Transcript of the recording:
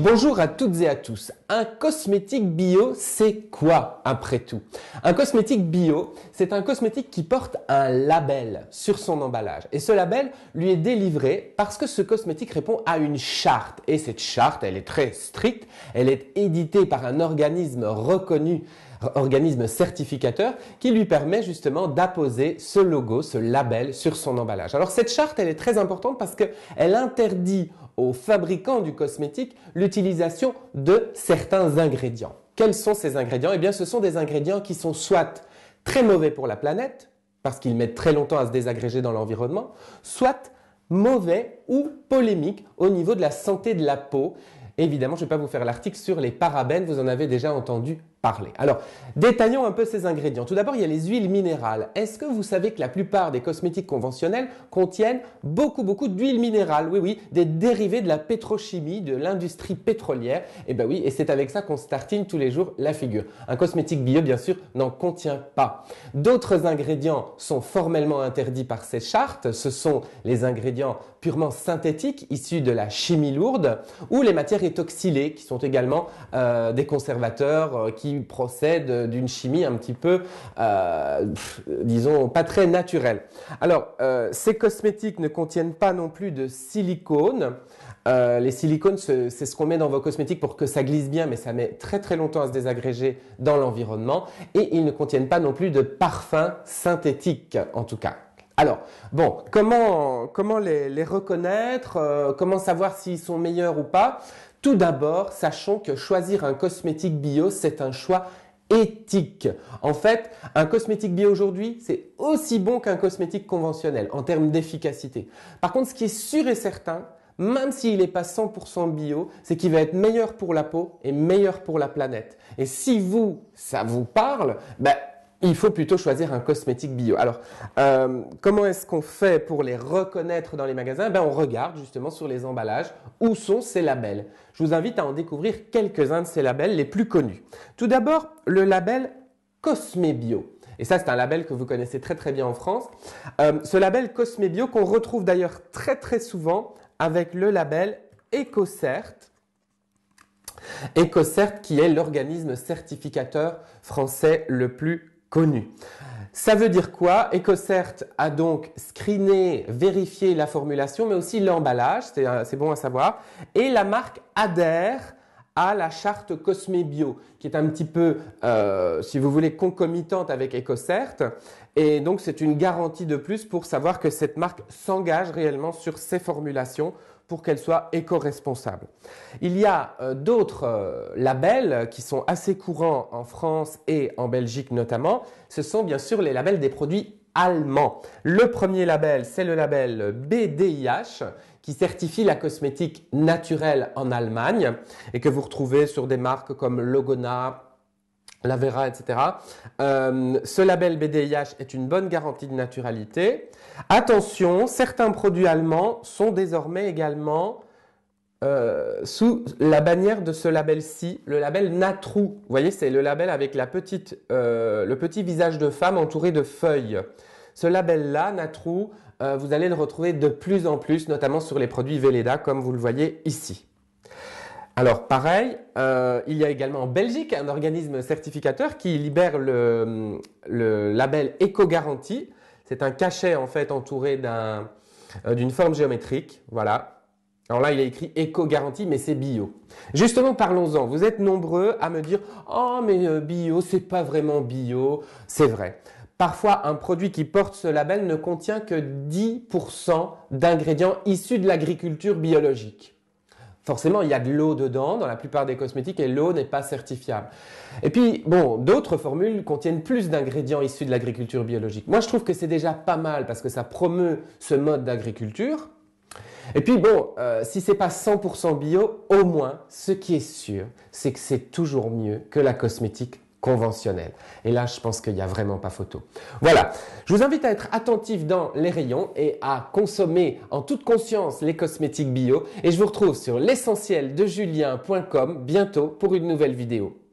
Bonjour à toutes et à tous. Un cosmétique bio, c'est quoi après tout Un cosmétique bio, c'est un cosmétique qui porte un label sur son emballage. Et ce label lui est délivré parce que ce cosmétique répond à une charte. Et cette charte, elle est très stricte. Elle est éditée par un organisme reconnu organisme certificateur qui lui permet justement d'apposer ce logo, ce label sur son emballage. Alors cette charte, elle est très importante parce qu'elle interdit aux fabricants du cosmétique l'utilisation de certains ingrédients. Quels sont ces ingrédients Eh bien, ce sont des ingrédients qui sont soit très mauvais pour la planète, parce qu'ils mettent très longtemps à se désagréger dans l'environnement, soit mauvais ou polémiques au niveau de la santé de la peau. Évidemment, je ne vais pas vous faire l'article sur les parabènes, vous en avez déjà entendu parler. Alors, détaillons un peu ces ingrédients. Tout d'abord, il y a les huiles minérales. Est-ce que vous savez que la plupart des cosmétiques conventionnels contiennent beaucoup, beaucoup d'huiles minérales Oui, oui, des dérivés de la pétrochimie, de l'industrie pétrolière. Eh ben oui, et c'est avec ça qu'on se tartine tous les jours la figure. Un cosmétique bio, bien sûr, n'en contient pas. D'autres ingrédients sont formellement interdits par ces chartes. Ce sont les ingrédients purement synthétiques, issus de la chimie lourde, ou les matières étoxylées, qui sont également euh, des conservateurs euh, qui procède euh, d'une chimie un petit peu, euh, disons, pas très naturelle. Alors, euh, ces cosmétiques ne contiennent pas non plus de silicone. les silicones, c'est ce qu'on met dans vos cosmétiques pour que ça glisse bien, mais ça met très très longtemps à se désagréger dans l'environnement. Et ils ne contiennent pas non plus de parfums synthétiques, en tout cas. Alors, bon, comment, les, reconnaître euh, Comment savoir s'ils sont meilleurs ou pas Tout d'abord, sachons que choisir un cosmétique bio, c'est un choix éthique. En fait, un cosmétique bio aujourd'hui, c'est aussi bon qu'un cosmétique conventionnel en termes d'efficacité. Par contre, ce qui est sûr et certain, même s'il n'est pas 100% bio, c'est qu'il va être meilleur pour la peau et meilleur pour la planète. Et si vous, ça vous parle, ben, il faut plutôt choisir un cosmétique bio. Alors, euh, comment est-ce qu'on fait pour les reconnaître dans les magasins ben, On regarde justement sur les emballages où sont ces labels. Je vous invite à en découvrir quelques-uns de ces labels les plus connus. Tout d'abord, le label Cosme Bio. Et ça, c'est un label que vous connaissez très très bien en France. Euh, ce label Cosme Bio qu'on retrouve d'ailleurs très très souvent avec le label EcoCert. EcoCert qui est l'organisme certificateur français le plus connu. Ça veut dire quoi EcoCert a donc screené, vérifié la formulation, mais aussi l'emballage, c'est bon à savoir. Et la marque adhère à la charte Cosme Bio, qui est un petit peu, euh, si vous voulez, concomitante avec EcoCert. Et donc, c'est une garantie de plus pour savoir que cette marque s'engage réellement sur ses formulations pour qu'elle soit éco-responsable. Il y a euh, d'autres euh, labels qui sont assez courants en France et en Belgique notamment. Ce sont bien sûr les labels des produits allemands. Le premier label, c'est le label BDIH qui certifie la cosmétique naturelle en Allemagne et que vous retrouvez sur des marques comme Logona, la Vera, etc. Euh, ce label BDIH est une bonne garantie de naturalité. Attention, certains produits allemands sont désormais également euh, sous la bannière de ce label-ci, le label Natru. Vous voyez, c'est le label avec euh, le petit visage de femme entouré de feuilles. Ce label-là, Natru, vous allez le retrouver de plus en plus, notamment sur les produits Velleda, comme vous le voyez ici. Alors pareil, euh, il y a également en Belgique un organisme certificateur qui libère le, label éco-garantie. C'est un cachet en fait entouré euh, d'une forme géométrique. Voilà. Alors là, il est écrit éco-garantie, mais c'est bio. Justement, parlons-en. Vous êtes nombreux à me dire « Oh, mais euh, bio, c'est pas vraiment bio. » C'est vrai. Parfois, un produit qui porte ce label ne contient que 10% d'ingrédients issus de l'agriculture biologique. Forcément, il y a de l'eau dedans dans la plupart des cosmétiques et l'eau n'est pas certifiable. Et puis, bon, d'autres formules contiennent plus d'ingrédients issus de l'agriculture biologique. Moi, je trouve que c'est déjà pas mal parce que ça promeut ce mode d'agriculture. Et puis, bon, euh, si c'est pas 100% bio, au moins, ce qui est sûr, c'est que c'est toujours mieux que la cosmétique conventionnel. Et là, je pense qu'il n'y a vraiment pas photo. Voilà, je vous invite à être attentif dans les rayons et à consommer en toute conscience les cosmétiques bio. Et je vous retrouve sur l'essentiel de julien.com bientôt pour une nouvelle vidéo.